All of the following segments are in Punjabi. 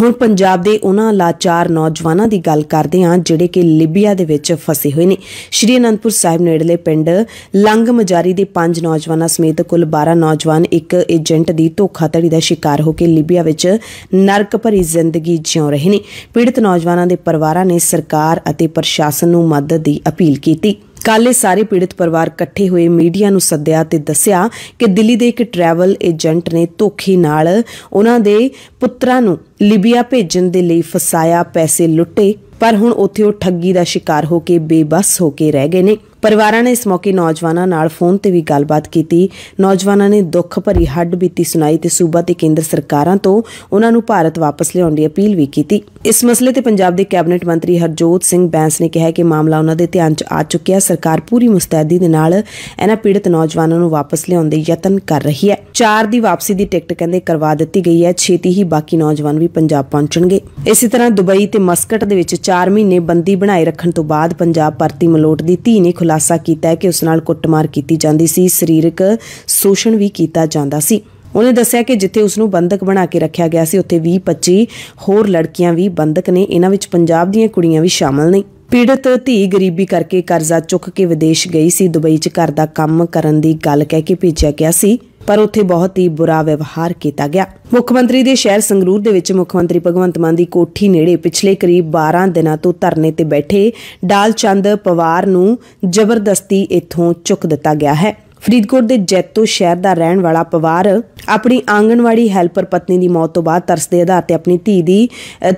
ਹੁਣ ਪੰਜਾਬ ਦੇ ਉਹਨਾਂ ਲਾਚਾਰ ਨੌਜਵਾਨਾਂ ਦੀ ਗੱਲ ਕਰਦੇ ਹਾਂ ਜਿਹੜੇ ਕਿ ਲਿਬੀਆ ਦੇ ਵਿੱਚ ਫਸੇ ਹੋਏ ਨੇ ਸ਼੍ਰੀ ਅਨੰਦਪੁਰ ਸਾਹਿਬ ਨੇੜਲੇ ਪਿੰਡ ਲੰਗ ਮਜਾਰੀ ਦੇ ਪੰਜ ਨੌਜਵਾਨਾਂ ਸਮੇਤ ਕੁੱਲ 12 ਨੌਜਵਾਨ ਇੱਕ ਏਜੰਟ ਦੀ ਧੋਖਾਧੜੀ ਦਾ ਸ਼ਿਕਾਰ ਹੋ ਕੇ ਲਿਬੀਆ ਵਿੱਚ ਨਰਕ ਭਰੀ ਜ਼ਿੰਦਗੀ ਜਿਉ ਰਹੇ ਨੇ ਪੀੜਤ ਨੌਜਵਾਨਾਂ ਦੇ ਪਰਿਵਾਰਾਂ ਨੇ ਸਰਕਾਰ ਅਤੇ ਪ੍ਰਸ਼ਾਸਨ ਨੂੰ ਮਦਦ ਦੀ ਅਪੀਲ ਕੀਤੀ ਕੱਲ ਇਹ ਸਾਰੇ ਪੀੜਤ ਪਰਿਵਾਰ ਇਕੱਠੇ ਹੋਏ ਮੀਡੀਆ ਨੂੰ ਸੱਦਿਆ ਤੇ ਦੱਸਿਆ ਕਿ ਦਿੱਲੀ ਦੇ ਇੱਕ ਟਰੈਵਲ ਏਜੰਟ ਨੇ ਧੋਖੇ ਨਾਲ ਉਹਨਾਂ ਦੇ ਪੁੱਤਰਾਂ ਨੂੰ ਲਿਬੀਆ ਭੇਜਣ ਦੇ ਲਈ ਫਸਾਇਆ ਪੈਸੇ ਲੁੱਟੇ ਪਰ ਹੁਣ ਉੱਥੇ ਉਹ ਠੱਗੀ ਦਾ ਸ਼ਿਕਾਰ ਹੋ ਕੇ ਬੇਬਸ ਹੋ ਕੇ ਰਹਿ ਗਏ ਨੇ ਪਰਿਵਾਰਾਂ ਨੇ ਇਸ ਮੌਕੇ ਨੌਜਵਾਨਾਂ ਨਾਲ ਫੋਨ ਤੇ ਵੀ ਗੱਲਬਾਤ ਕੀਤੀ ਨੌਜਵਾਨਾਂ ਨੇ ਦੁੱਖ ਭਰੀ ਹੱਡ ਬੀਤੀ ਸੁਣਾਈ ਤੇ ਸੂਬਾ ਤੇ ਕੇਂਦਰ ਸਰਕਾਰਾਂ ਤੋਂ ਉਹਨਾਂ ਨੂੰ ਭਾਰਤ ਵਾਪਸ ਲਿਆਉਣ ਦੀ ਅਪੀਲ ਵੀ ਕੀਤੀ ਇਸ ਮਸਲੇ ਤੇ ਪੰਜਾਬ ਦੇ ਕੈਬਨਿਟ ਮੰਤਰੀ ਹਰਜੋਤ ਸਿੰਘ ਬੈਂਸ ਨੇ ਕਿਹਾ ਕਿ ਮਾਮਲਾ ਉਹਨਾਂ ਦੇ ਧਿਆਨ 'ਚ ਆ ਚੁੱਕਿਆ ਸਰਕਾਰ ਪੂਰੀ ਮੁਸਤੈਦੀ ਦੇ ਨਾਲ ਇਹਨਾਂ ਪੀੜਤ ਨੌਜਵਾਨਾਂ ਨੂੰ ਵਾਪਸ ਲਿਆਉਣ ਦੇ ਯਤਨ ਕਰ ਰਹੀ ਹੈ ਚਾਰ ਦੀ ਵਾਪਸੀ ਦੀ ਟਿਕਟ ਕਹਿੰਦੇ ਕਰਵਾ ਦਿੱਤੀ ਗਈ ਹੈ ਛੇਤੀ ਹੀ ਬਾਕੀ ਨੌਜਵਾਨ ਵੀ ਪੰਜਾਬ ਪਹੁੰਚਣਗੇ ਇਸੇ ਤਰ੍ਹਾਂ ਦੁਬਈ ਤੇ ਮਸਕਟ ਦੇ ਵਿੱਚ 4 ਮਹੀਨੇ ਬੰਦੀ ਬਣਾਏ ਰੱਖਣ ਤੋਂ ਬਾਅਦ ਪੰਜਾਬ ਪਰਤੀ ਮਲੋਟ ਦੀ ਧੀ ਨੇ ਖੁਲਾ ਖੁਲਾਸਾ ਕੀਤਾ ਹੈ ਕਿ ਉਸ ਨਾਲ ਕੁੱਟਮਾਰ ਕੀਤੀ ਜਾਂਦੀ ਸੀ ਸਰੀਰਕ ਸ਼ੋਸ਼ਣ ਵੀ ਕੀਤਾ ਜਾਂਦਾ ਸੀ ਉਹਨੇ ਦੱਸਿਆ ਕਿ ਜਿੱਥੇ ਉਸ ਨੂੰ ਬੰਦਕ ਬਣਾ ਕੇ ਰੱਖਿਆ ਗਿਆ ਸੀ ਉੱਥੇ 20-25 ਹੋਰ ਲੜਕੀਆਂ ਵੀ ਬੰਦਕ ਨੇ ਇਹਨਾਂ ਵਿੱਚ ਪੰਜਾਬ ਦੀਆਂ ਕੁੜੀਆਂ ਵੀ ਸ਼ਾਮਲ ਨੇ ਪੀੜਤ ਧੀ ਗਰੀਬੀ ਕਰਕੇ ਕਰਜ਼ਾ ਚੁੱਕ ਕੇ ਵਿਦੇਸ਼ ਗਈ ਸੀ ਦੁਬਈ 'ਚ ਘਰ ਦਾ ਕੰਮ ਕਰਨ ਦੀ ਗੱਲ ਕਹਿ ਕੇ ਭੇਜਿਆ ਗਿਆ ਸੀ ਪਰ ਉੱਥੇ ਬਹੁਤ ਹੀ ਬੁਰਾ ਵਿਵਹਾਰ ਕੀਤਾ ਗਿਆ ਮੁੱਖ ਮੰਤਰੀ ਦੇ ਸ਼ਹਿਰ ਸੰਗਰੂਰ ਦੇ ਵਿੱਚ ਮੁੱਖ ਮੰਤਰੀ ਭਗਵੰਤ ਮਾਨ ਦੀ ਕੋਠੀ ਨੇੜੇ ਪਿਛਲੇ ਕਰੀਬ 12 ਦਿਨਾਂ ਤੋਂ ਧਰਨੇ ਤੇ ਬੈਠੇ ਡਾਲ ਚੰਦ ਪਵਾਰ ਨੂੰ ਜ਼ਬਰਦਸਤੀ ਇੱਥੋਂ ਚੁੱਕ ਦਿੱਤਾ ਗਿਆ ਹੈ ਫਰੀਦਕੋਟ ਦੇ ਜੈਤੋ ਸ਼ਹਿਰ ਦਾ ਰਹਿਣ ਵਾਲਾ ਪਵਾਰ ਆਪਣੀ ਆਂਗਣਵਾੜੀ ਹੈਲਪਰ ਪਤਨੀ ਦੀ ਮੌਤ ਤੋਂ ਬਾਅਦ ਤਰਸ ਦੇ ਆਧਾਰ ਤੇ ਆਪਣੀ ਧੀ ਦੀ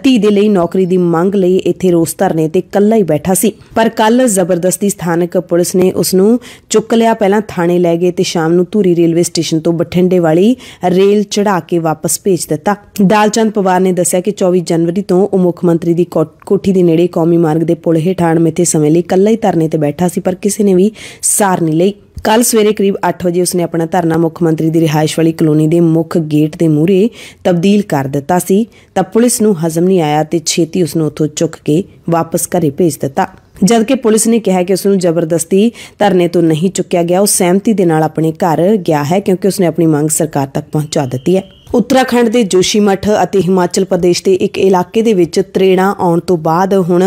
ਧੀ ਦੇ ਲਈ ਨੌਕਰੀ ਦੀ ਮੰਗ ਲਈ ਇੱਥੇ ਰੋਸ ਧਰਨੇ ਤੇ ਇਕੱਲਾ ਹੀ ਬੈਠਾ ਸੀ ਪਰ ਕੱਲ ਜ਼ਬਰਦਸਤੀ ਸਥਾਨਕ ਪੁਲਿਸ ਨੇ ਉਸ ਨੂੰ ਚੁੱਕ ਲਿਆ ਪਹਿਲਾਂ ਥਾਣੇ ਲੈ ਗਏ ਤੇ ਸ਼ਾਮ ਨੂੰ ਧੂਰੀ ਰੇਲਵੇ ਸਟੇਸ਼ਨ ਤੋਂ ਬਠਿੰਡੇ ਵਾਲੀ ਰੇਲ ਚੜਾ ਕੇ ਵਾਪਸ ਭੇਜ ਦਿੱਤਾ ਦਾਲਚੰਦ ਪਵਾਰ ਨੇ ਦੱਸਿਆ ਕਿ 24 ਜਨਵਰੀ ਤੋਂ ਉਹ ਮੁੱਖ ਮੰਤਰੀ ਦੀ ਕੋਠੀ ਦੇ ਨੇੜੇ ਕੌਮੀ ਮਾਰਗ ਦੇ ਪੁਲ ਹੇਠਾਂ ਮਿੱਥੇ ਸਮੇਂ ਲਈ ਇਕੱਲਾ ਹੀ ਧਰਨੇ ਤੇ ਬੈਠਾ ਸੀ ਪਰ ਕਿਸੇ ਨੇ ਵੀ ਸਾਰ ਨਹੀਂ ਲਈ ਕੱਲ ਸਵੇਰੇ ਕਰੀਬ 8 ਵਜੇ ਉਸਨੇ ਆਪਣਾ ਧਰਨਾ ਮੁੱਖ ਮੰਤਰੀ ਦੀ ਰਿਹਾਇਸ਼ ਵਾਲੀ ਕਲੋਨੀ ਦੇ ਮੁੱਖ ਗੇਟ ਦੇ ਮੂਹਰੇ ਤਬਦੀਲ ਕਰ ਦਿੱਤਾ ਸੀ ਤਾਂ ਪੁਲਿਸ ਨੂੰ ਹਜ਼ਮ ਨਹੀਂ ਆਇਆ ਤੇ ਛੇਤੀ ਉਸ ਨੂੰ ਉੱਥੋਂ ਚੁੱਕ ਕੇ ਵਾਪਸ ਘਰੇ ਭੇਜ ਦਿੱਤਾ ਜਦਕਿ ਪੁਲਿਸ ਨੇ ਕਿਹਾ ਕਿ ਉਸ ਨੂੰ ਜ਼ਬਰਦਸਤੀ ਧਰਨੇ ਤੋਂ ਨਹੀਂ ਚੁੱਕਿਆ ਗਿਆ ਉਹ ਸਹਿਮਤੀ ਦੇ ਨਾਲ ਆਪਣੇ ਘਰ ਗਿਆ ਹੈ ਕਿਉਂਕਿ ਉਸਨੇ ਆਪਣੀ ਮੰਗ ਸਰਕਾਰ ਤੱਕ ਪਹੁੰਚਾ ਦਿੱਤੀ ਹੈ ਉੱਤਰਾਖੰਡ ਦੇ ਜੋਸ਼ੀਮਠ ਅਤੇ ਹਿਮਾਚਲ ਪ੍ਰਦੇਸ਼ ਦੇ ਇੱਕ ਇਲਾਕੇ ਦੇ ਵਿੱਚ ਤਰੇੜਾਂ ਆਉਣ ਤੋਂ ਬਾਅਦ ਹੁਣ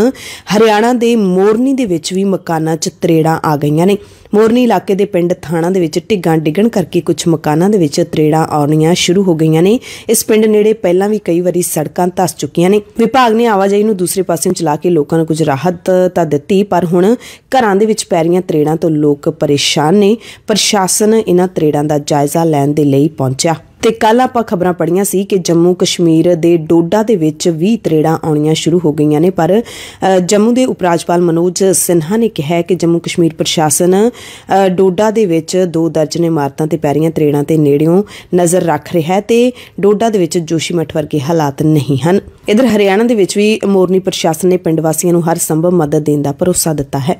ਹਰਿਆਣਾ ਦੇ ਮੋਰਨੀ ਦੇ ਵਿੱਚ ਵੀ ਮਕਾਨਾਂ 'ਚ ਤਰੇੜਾਂ ਆ ਗਈਆਂ ਨੇ ਮੋਰਨੀ ਇਲਾਕੇ ਦੇ ਪਿੰਡ ਥਾਣਾ ਦੇ ਵਿੱਚ ਢਿੱਗਾਂ ਡਿੱਗਣ ਕਰਕੇ ਕੁਝ ਮਕਾਨਾਂ ਦੇ ਵਿੱਚ ਤਰੇੜਾਂ ਆਉਣੀਆਂ ਸ਼ੁਰੂ ਹੋ ਗਈਆਂ ਨੇ ਇਸ ਪਿੰਡ ਨੇੜੇ ਪਹਿਲਾਂ ਵੀ ਕਈ ਵਾਰੀ ਸੜਕਾਂ ਧਸ ਚੁੱਕੀਆਂ ਨੇ ਵਿਭਾਗ ਨੇ ਆਵਾਜਾਈ ਨੂੰ ਦੂਸਰੇ ਪਾਸੇ ਚਲਾ ਕੇ ਲੋਕਾਂ ਨੂੰ ਕੁਝ ਰਾਹਤ ਤਾਂ ਦਿੱਤੀ ਪਰ ਹੁਣ ਘਰਾਂ ਦੇ ਵਿੱਚ ਪੈ ਰਹੀਆਂ ਤਰੇੜਾਂ ਤੋਂ ਲੋਕ ਪਰੇਸ਼ਾਨ ਨੇ ਪ੍ਰਸ਼ਾਸਨ ਇਹਨਾਂ ਤਰੇੜਾਂ ਦਾ ਜਾਇਜ਼ਾ ਲੈਣ ਦੇ ਲਈ ਪਹੁੰਚਿਆ ਤੇ ਕੱਲ ਆਪਾਂ ਖਬਰਾਂ ਪੜੀਆਂ ਸੀ ਕਿ ਜੰਮੂ ਕਸ਼ਮੀਰ ਦੇ ਡੋਡਾ ਦੇ ਵਿੱਚ 20 ਤਰੇੜਾਂ ਆਉਣੀਆਂ ਸ਼ੁਰੂ ਹੋ ਗਈਆਂ ਨੇ ਪਰ ਜੰਮੂ ਦੇ ਉਪ ਰਾਜਪਾਲ ਮਨੋਜ ਸਿਨਹਾ ਨੇ ਕਿਹਾ ਕਿ ਜੰਮੂ ਕਸ਼ਮੀਰ ਪ੍ਰਸ਼ਾਸਨ ਡੋਡਾ ਦੇ ਵਿੱਚ ਦੋ ਦਰਜਨ ਇਮਾਰਤਾਂ ਤੇ ਪੈਰੀਆਂ ਤਰੇੜਾਂ ਤੇ ਨੇੜਿਓਂ ਨਜ਼ਰ ਰੱਖ ਰਿਹਾ ਹੈ ਤੇ ਡੋਡਾ ਦੇ ਵਿੱਚ ਜੋਸ਼ੀ ਮਠ ਵਰਗੇ ਹਾਲਾਤ ਨਹੀਂ ਹਨ ਇਧਰ ਹਰਿਆਣਾ ਦੇ ਵਿੱਚ ਵੀ ਮੋਰਨੀ ਪ੍ਰਸ਼ਾਸਨ ਨੇ ਪਿੰਡ ਵਾਸੀਆਂ ਨੂੰ ਹਰ ਸੰਭਵ ਮਦਦ ਦੇਣ ਦਾ ਭਰੋਸਾ ਦਿੱਤਾ ਹੈ